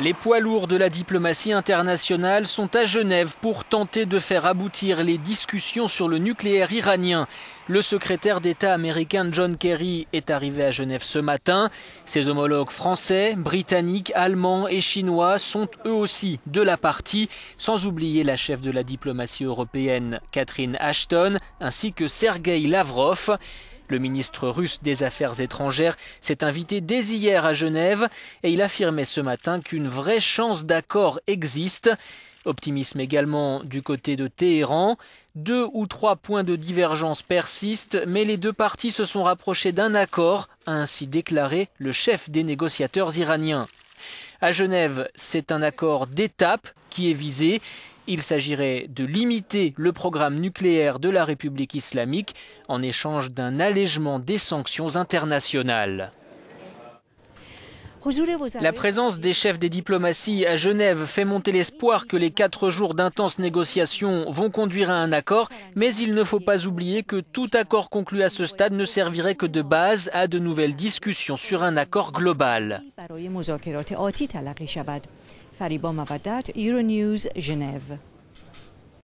Les poids lourds de la diplomatie internationale sont à Genève pour tenter de faire aboutir les discussions sur le nucléaire iranien. Le secrétaire d'État américain John Kerry est arrivé à Genève ce matin. Ses homologues français, britanniques, allemands et chinois sont eux aussi de la partie, sans oublier la chef de la diplomatie européenne Catherine Ashton ainsi que Sergei Lavrov. Le ministre russe des Affaires étrangères s'est invité dès hier à Genève et il affirmait ce matin qu'une vraie chance d'accord existe. Optimisme également du côté de Téhéran. Deux ou trois points de divergence persistent, mais les deux parties se sont rapprochées d'un accord, a ainsi déclaré le chef des négociateurs iraniens. À Genève, c'est un accord d'étape qui est visé. Il s'agirait de limiter le programme nucléaire de la République islamique en échange d'un allègement des sanctions internationales. La présence des chefs des diplomaties à Genève fait monter l'espoir que les quatre jours d'intenses négociations vont conduire à un accord, mais il ne faut pas oublier que tout accord conclu à ce stade ne servirait que de base à de nouvelles discussions sur un accord global. Genève.